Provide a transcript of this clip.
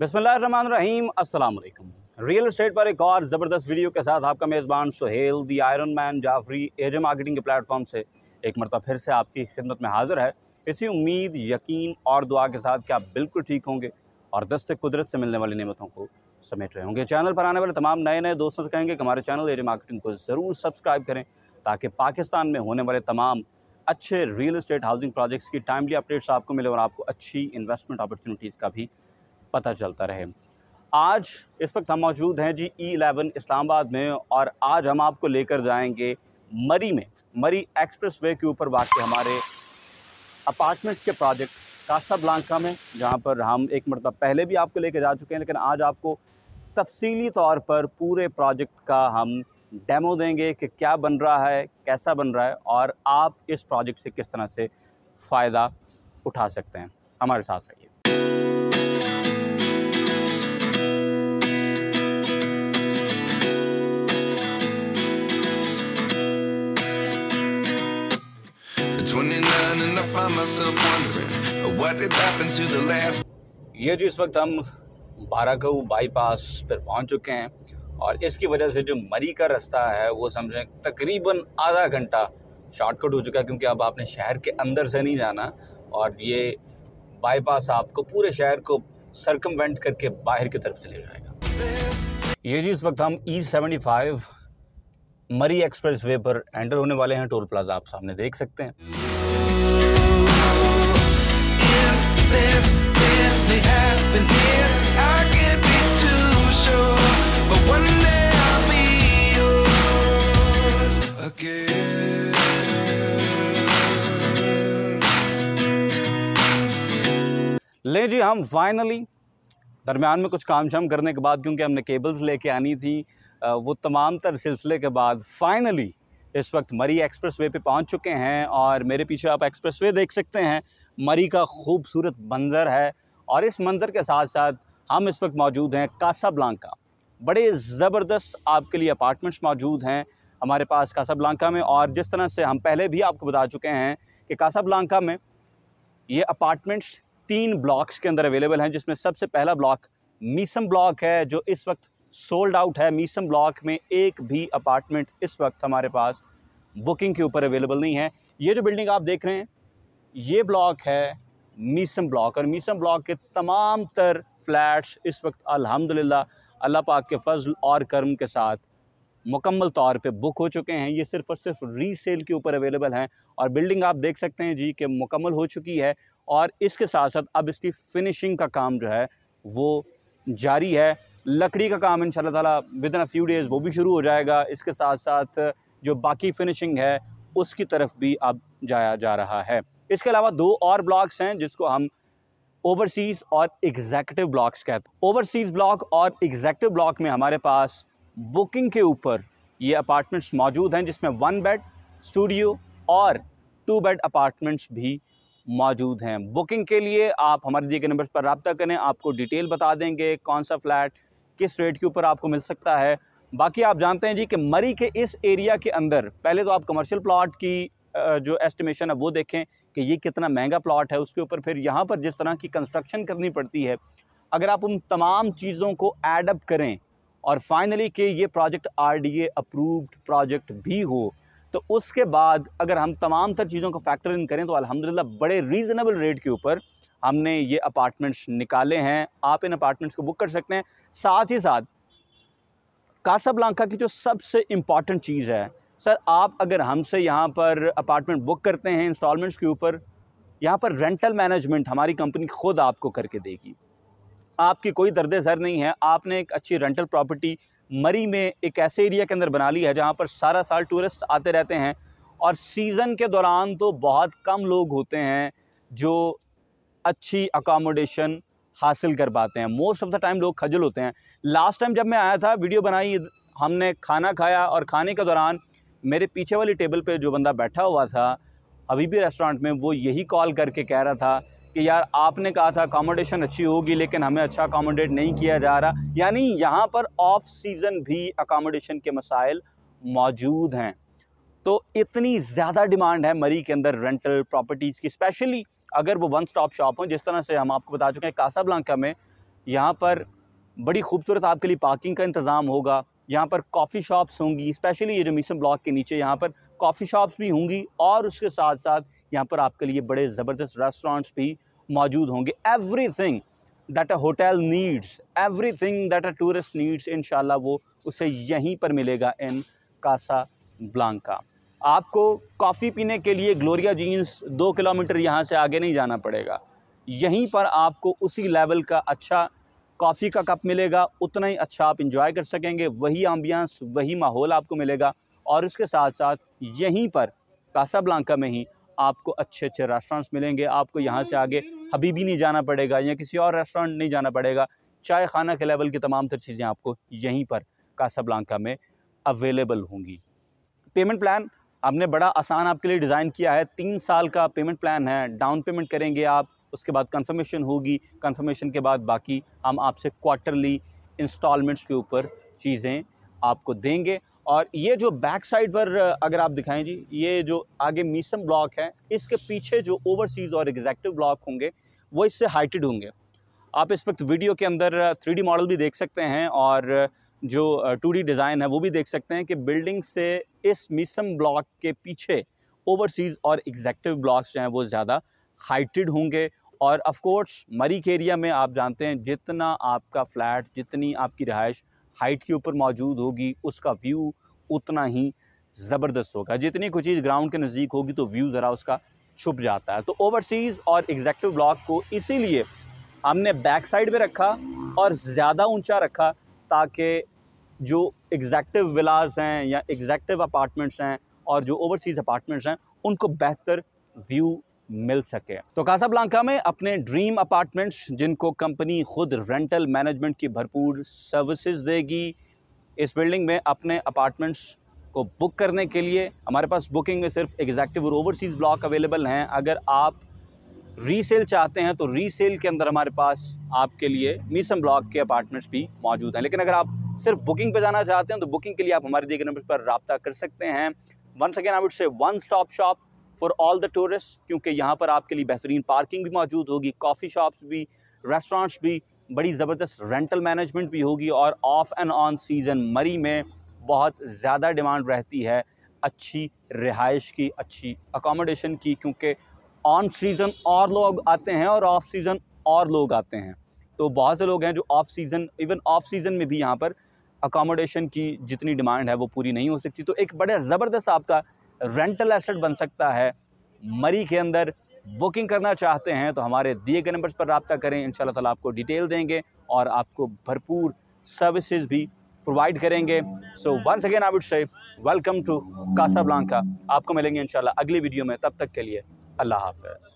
बसमीम अल्लाम real estate पर एक और ज़बरदस्त वीडियो के साथ आपका मेज़बान Suhail the iron man Jafri edge marketing के प्लेटफॉर्म से एक मरतब फिर से आपकी खिदमत में हाज़िर है इसी उम्मीद यकीन और दुआ के साथ कि आप बिल्कुल ठीक होंगे और दस्त कुदरत से मिलने वाली नियमतों को समेट रहे होंगे चैनल पर आने वाले तमाम नए नए दोस्तों से कहेंगे कि हमारे चैनल एज मार्केटिंग को ज़रूर सब्सक्राइब करें ताकि पाकिस्तान में होने वाले तमाम अच्छे रियल इस्टेट हाउसिंग प्रोजेक्ट्स की टाइमली अपडेट्स आपको मिले और आपको अच्छी इन्वेस्टमेंट अपॉर्चुनिटीज़ का भी पता चलता रहे आज इस वक्त हम मौजूद हैं G E e eleven Islamabad में और आज हम आपको लेकर जाएंगे मरी में मरी एक्सप्रेस वे के ऊपर वाकई हमारे अपार्टमेंट के प्रोजेक्ट कास्ता ब्लांका में जहाँ पर हम एक मरतब पहले भी आपको लेकर जा चुके हैं लेकिन आज आपको तफसीली तौर पर पूरे प्रोजेक्ट का हम डेमो देंगे कि क्या बन रहा है कैसा बन रहा है और आप इस प्रोजेक्ट से किस तरह से फ़ायदा उठा सकते हैं हमारे साथ ये जो इस वक्त हम बाराकऊ बाईपास पर पहुंच चुके हैं और इसकी वजह से जो मरी का रास्ता है वो समझें तकरीबन आधा घंटा शॉर्टकट हो चुका है क्योंकि अब आपने शहर के अंदर से नहीं जाना और ये बाईपास आपको पूरे शहर को सरकमवेंट करके बाहर की तरफ से ले जाएगा ये जी इस वक्त हम E seventy five Murree express way पर एंटर होने वाले हैं टोल प्लाजा आप सामने देख सकते हैं जी हम हाँ, फाइनली दरमियान में कुछ काम शाम करने के बाद क्योंकि हमने केबल्स लेके आनी थी वो तमाम तर सिलसिले के बाद फाइनली इस वक्त मरी एक्सप्रेस वे पर पहुँच चुके हैं और मेरे पीछे आप एक्सप्रेस वे देख सकते हैं मरी का खूबसूरत मंज़र है और इस मंज़र के साथ साथ हम इस वक्त मौजूद हैं कासाब्लांका बड़े ज़बरदस्त आपके लिए अपार्टमेंट्स मौजूद हैं हमारे पास कासाब्लांका में और जिस तरह से हम पहले भी आपको बता चुके हैं कि कासाब्लांका में ये अपार्टमेंट्स तीन ब्लॉक्स के अंदर अवेलेबल हैं जिसमें सबसे पहला ब्लॉक मीसम ब्लॉक है जो इस वक्त सोल्ड आउट है मीसम ब्लॉक में एक भी अपार्टमेंट इस वक्त हमारे पास बुकिंग के ऊपर अवेलेबल नहीं है ये जो बिल्डिंग आप देख रहे हैं ये ब्लॉक है मीसम ब्लॉक और मीसम ब्लॉक के तमाम तर फ्लैट्स इस वक्त अल्हम्दुलिल्लाह अल्लाह पाक के फजल और कर्म के साथ मुकम्मल तौर पे बुक हो चुके हैं ये सिर्फ और सिर्फ रीसेल के ऊपर अवेलेबल हैं और बिल्डिंग आप देख सकते हैं जी कि मुकम्मल हो चुकी है और इसके साथ साथ अब इसकी फिनिशिंग का काम जो है वो जारी है लकड़ी का काम इन ताला within a few days वो भी शुरू हो जाएगा इसके साथ साथ जो बाकी फिनिशिंग है उसकी तरफ भी अब जाया जा रहा है इसके अलावा दो और ब्लॉक्स हैं जिसको हम ओवरसीज़ और एग्जैक्टिव ब्लॉक्स कहते हैं ओवरसीज़ ब्लॉक और एग्जैक्टिव ब्लॉक में हमारे पास बुकिंग के ऊपर ये अपार्टमेंट्स मौजूद हैं जिसमें वन बेड स्टूडियो और टू बेड अपार्टमेंट्स भी मौजूद हैं बुकिंग के लिए आप हमारे दिए गए नंबर पर रबता करें आपको डिटेल बता देंगे कौन सा फ्लैट किस रेट के ऊपर आपको मिल सकता है बाकी आप जानते हैं जी कि मरी के इस एरिया के अंदर पहले तो आप कमर्शियल प्लाट की जो एस्टिमेशन है वो देखें कि ये कितना महंगा प्लाट है उसके ऊपर फिर यहाँ पर जिस तरह की कंस्ट्रक्शन करनी पड़ती है अगर आप उन तमाम चीज़ों को एडअप करें और फाइनली कि ये प्रोजेक्ट आरडीए अप्रूव्ड प्रोजेक्ट भी हो तो उसके बाद अगर हम तमाम तर चीज़ों को फैक्टर इन करें तो अलहमदिल्ला बड़े रीज़नेबल रेट के ऊपर हमने ये अपार्टमेंट्स निकाले हैं आप इन अपार्टमेंट्स को बुक कर सकते हैं साथ ही साथ कासाब्लांका की जो सबसे इम्पॉर्टेंट चीज़ है सर आप अगर हमसे यहाँ पर अपार्टमेंट बुक करते हैं इंस्टॉलमेंट्स के ऊपर यहाँ पर रेंटल मैनेजमेंट हमारी कंपनी खुद आपको करके देगी आपकी कोई दर्द जर नहीं है आपने एक अच्छी रेंटल प्रॉपर्टी मरी में एक ऐसे एरिया के अंदर बना ली है जहाँ पर सारा साल टूरिस्ट आते रहते हैं और सीज़न के दौरान तो बहुत कम लोग होते हैं जो अच्छी अकामोडेशन हासिल कर पाते हैं मोस्ट ऑफ़ द टाइम लोग खजल होते हैं लास्ट टाइम जब मैं आया था वीडियो बनाई हमने खाना खाया और खाने के दौरान मेरे पीछे वाली टेबल पे जो बंदा बैठा हुआ था अभी भी रेस्टोरेंट में वो यही कॉल करके कह रहा था कि यार आपने कहा था अकोमोडेशन अच्छी होगी लेकिन हमें अच्छा अकोमोडेट नहीं किया जा रहा यानी यहाँ पर ऑफ सीज़न भी अकोमोडेशन के मसाइल मौजूद हैं तो इतनी ज़्यादा डिमांड है मरी के अंदर रेंटल प्रॉपर्टीज़ की स्पेशली अगर वो वन स्टॉप शॉप हो जिस तरह से हम आपको बता चुके हैं कासाब्लांका में यहाँ पर बड़ी खूबसूरत आपके लिए पार्किंग का इंतज़ाम होगा यहाँ पर कॉफ़ी शॉप्स होंगी स्पेशली ये जो मिशन ब्लॉक के नीचे यहाँ पर कॉफ़ी शॉप्स भी होंगी और उसके साथ साथ यहाँ पर आपके लिए बड़े ज़बरदस्त रेस्टोरेंट्स भी मौजूद होंगे everything that a hotel needs everything that a tourist needs in वो उसे यहीं पर मिलेगा इन कासा ब्लांका आपको कॉफ़ी पीने के लिए ग्लोरिया जीन्स दो किलोमीटर यहाँ से आगे नहीं जाना पड़ेगा यहीं पर आपको उसी लेवल का अच्छा कॉफ़ी का कप मिलेगा उतना ही अच्छा आप इंजॉय कर सकेंगे वही आम्बियांस वही माहौल आपको मिलेगा और उसके साथ साथ यहीं पर कासा ब्लांका में ही आपको अच्छे अच्छे रेस्टोरेंट्स मिलेंगे आपको यहाँ से आगे अभी भी नहीं जाना पड़ेगा या किसी और रेस्टोरेंट नहीं जाना पड़ेगा चाय खाना के लेवल की तमाम तर चीज़ें आपको यहीं पर कासाब्लांका में अवेलेबल होंगी पेमेंट प्लान हमने बड़ा आसान आपके लिए डिज़ाइन किया है तीन साल का पेमेंट प्लान है डाउन पेमेंट करेंगे आप उसके बाद कंफर्मेशन होगी कंफर्मेशन के बाद बाकी हम आपसे क्वार्टरली इंस्टॉलमेंट्स के ऊपर चीज़ें आपको देंगे और ये जो बैक साइड पर अगर आप दिखाएं जी ये जो आगे मीसम ब्लॉक है इसके पीछे जो ओवरसीज़ और एग्जैक्टिव ब्लॉक होंगे वो इससे हाइटेड होंगे आप इस वक्त वीडियो के अंदर थ्री मॉडल भी देख सकते हैं और जो टू डिज़ाइन है वो भी देख सकते हैं कि बिल्डिंग से इस मीसम ब्लॉक के पीछे ओवरसीज़ और एग्जैक्टिव ब्लॉक्स जो हैं वो ज़्यादा हाइटेड होंगे और ऑफ कोर्स मरी के एरिया में आप जानते हैं जितना आपका फ्लैट जितनी आपकी रहाइश हाइट के ऊपर मौजूद होगी उसका व्यू उतना ही ज़बरदस्त होगा जितनी कोई चीज़ ग्राउंड के नज़दीक होगी तो व्यू ज़रा उसका छुप जाता है तो ओवरसीज़ और एग्जैक्टिव ब्लॉक को इसीलिए हमने बैक साइड में रखा और ज़्यादा ऊंचा रखा ताकि जो एग्जैक्टिव विलास हैं या एग्जैक्टिव अपार्टमेंट्स हैं और जो ओवरसीज़ अपार्टमेंट्स हैं उनको बेहतर व्यू मिल सके तो कासाब्लांका में अपने ड्रीम अपार्टमेंट्स जिनको कंपनी खुद रेंटल मैनेजमेंट की भरपूर सर्विसेज देगी इस बिल्डिंग में अपने अपार्टमेंट्स को बुक करने के लिए हमारे पास बुकिंग में सिर्फ एग्जैक्टिव और ओवरसीज़ ब्लॉक अवेलेबल हैं अगर आप रीसेल चाहते हैं तो रीसेल के अंदर हमारे पास आपके लिए मीसम ब्लॉक के अपार्टमेंट्स भी मौजूद हैं लेकिन अगर आप सिर्फ बुकिंग पर जाना चाहते हैं तो बुकिंग के लिए आप हमारे दिए गए नंबर पर रबता कर सकते हैं one second I would say one stop shop for all the tourist क्योंकि यहाँ पर आपके लिए बेहतरीन पार्किंग भी मौजूद होगी कॉफ़ी शॉप्स भी रेस्टोरेंट्स भी बड़ी ज़बरदस्त रेंटल मैनेजमेंट भी होगी और ऑफ एंड ऑन सीज़न मरी में बहुत ज़्यादा डिमांड रहती है अच्छी रिहाइश की अच्छी अकोमोडेशन की क्योंकि ऑन सीज़न और लोग आते हैं और ऑफ सीज़न और लोग आते हैं तो बहुत से लोग हैं जो off season even off season में भी यहाँ पर अकोमोडेशन की जितनी डिमांड है वो पूरी नहीं हो सकती तो एक बड़ा ज़बरदस्त आपका रेंटल एसेट बन सकता है मरी के अंदर बुकिंग करना चाहते हैं तो हमारे दिए गए नंबर्स पर रबता करें इन शाला आपको डिटेल देंगे और आपको भरपूर सर्विसेज भी प्रोवाइड करेंगे so once again I would say welcome to Casablanca आपको मिलेंगे इन अगली वीडियो में तब तक के लिए अल्लाह हाफ